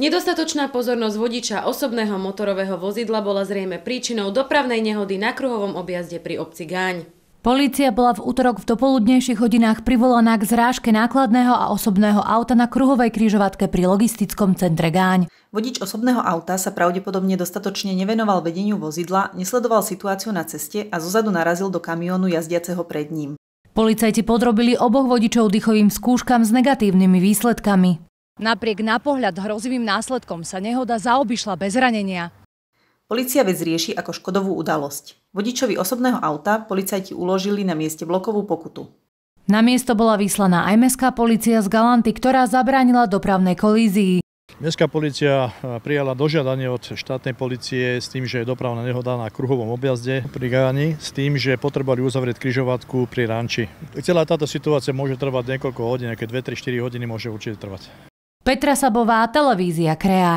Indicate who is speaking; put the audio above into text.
Speaker 1: Nedostatočná pozornosť vodiča osobného motorového vozidla bola zrejme príčinou dopravnej nehody na kruhovom objazde pri obci Gáň.
Speaker 2: Polícia bola v útorok v dopoludnejších hodinách privolaná k zrážke nákladného a osobného auta na kruhovej križovatke pri logistickom centre Gáň.
Speaker 3: Vodič osobného auta sa pravdepodobne dostatočne nevenoval vedeniu vozidla, nesledoval situáciu na ceste a zozadu narazil do kamiónu jazdiaceho pred ním.
Speaker 2: Policajti podrobili oboch vodičov dýchovým skúškam s negatívnymi výsledkami. Napriek na pohľad hrozivým následkom sa nehoda zaobišla bez ranenia. Polícia vec rieši ako škodovú
Speaker 3: udalosť. Vodičovi osobného auta policajti uložili na mieste blokovú pokutu.
Speaker 2: Na miesto bola vyslaná aj mestská policia z Galanty, ktorá zabránila dopravnej kolízii.
Speaker 4: Mestská policia eh, prijala dožiadanie od štátnej policie s tým, že je dopravná nehoda na kruhovom objazde pri Gajani, s tým, že potrebovali uzavrieť križovatku pri Ranči. Celá táto situácia môže trvať niekoľko hodín, aké 2-3-4 hodiny môže určite trvať.
Speaker 2: Petra Sabová, televízia Krea.